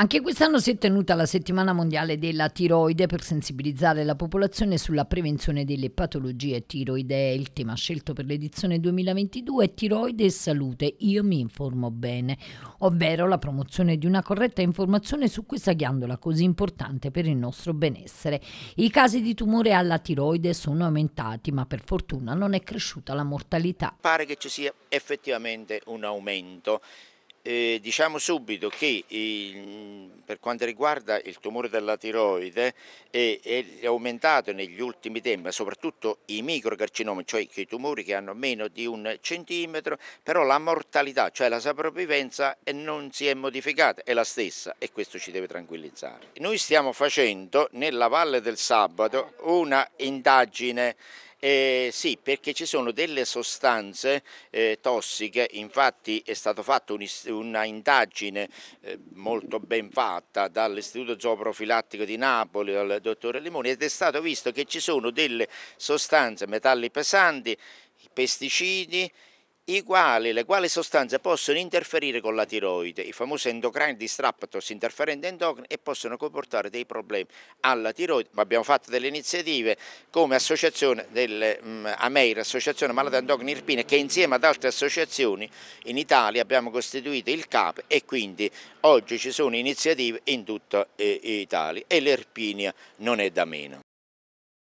Anche quest'anno si è tenuta la settimana mondiale della tiroide per sensibilizzare la popolazione sulla prevenzione delle patologie tiroidee. Il tema scelto per l'edizione 2022 è tiroide e salute. Io mi informo bene, ovvero la promozione di una corretta informazione su questa ghiandola così importante per il nostro benessere. I casi di tumore alla tiroide sono aumentati, ma per fortuna non è cresciuta la mortalità. Pare che ci sia effettivamente un aumento. Eh, diciamo subito che il, per quanto riguarda il tumore della tiroide è, è, aumentato negli ultimi tempi, soprattutto i microcarcinomi, cioè i tumori che hanno meno di un centimetro, però la mortalità, cioè la sopravvivenza non si è modificata, è la stessa e questo ci deve tranquillizzare. Noi stiamo facendo nella Valle del Sabato una indagine eh, sì, perché ci sono delle sostanze eh, tossiche, infatti è stata fatta un'indagine eh, molto ben fatta dall'Istituto Zooprofilattico di Napoli, dal dottore Limoni, ed è stato visto che ci sono delle sostanze, metalli pesanti, pesticidi, quali, le quali sostanze possono interferire con la tiroide, i famosi endocrini disruptors interferenti endocrini e possono comportare dei problemi alla tiroide, ma abbiamo fatto delle iniziative come associazione del um, mm, AMEIR, Associazione Malata Endocrini Irpine, che insieme ad altre associazioni in Italia abbiamo costituito il CAP e quindi oggi ci sono iniziative in tutta eh, Italia e l'Irpinia non è da meno.